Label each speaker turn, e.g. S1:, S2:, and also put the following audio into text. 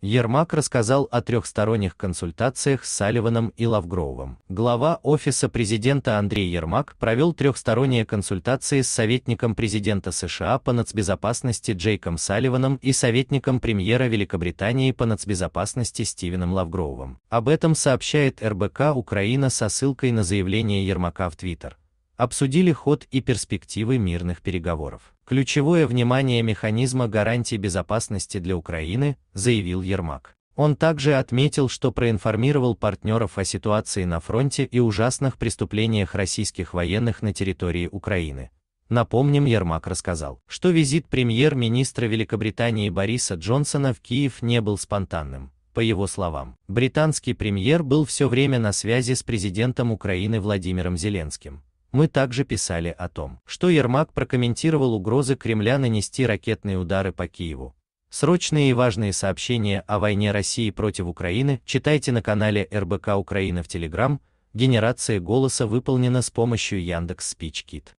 S1: Ермак рассказал о трехсторонних консультациях с Салливаном и Лавгровым. Глава Офиса президента Андрей Ермак провел трехсторонние консультации с советником президента США по нацбезопасности Джейком Салливаном и советником премьера Великобритании по нацбезопасности Стивеном Лавгровым. Об этом сообщает РБК Украина со ссылкой на заявление Ермака в Твиттер обсудили ход и перспективы мирных переговоров. Ключевое внимание механизма гарантии безопасности для Украины, заявил Ермак. Он также отметил, что проинформировал партнеров о ситуации на фронте и ужасных преступлениях российских военных на территории Украины. Напомним, Ермак рассказал, что визит премьер-министра Великобритании Бориса Джонсона в Киев не был спонтанным. По его словам, британский премьер был все время на связи с президентом Украины Владимиром Зеленским мы также писали о том, что Ермак прокомментировал угрозы Кремля нанести ракетные удары по Киеву. Срочные и важные сообщения о войне России против Украины читайте на канале РБК Украина в Телеграм, генерация голоса выполнена с помощью Яндекс Спичкит.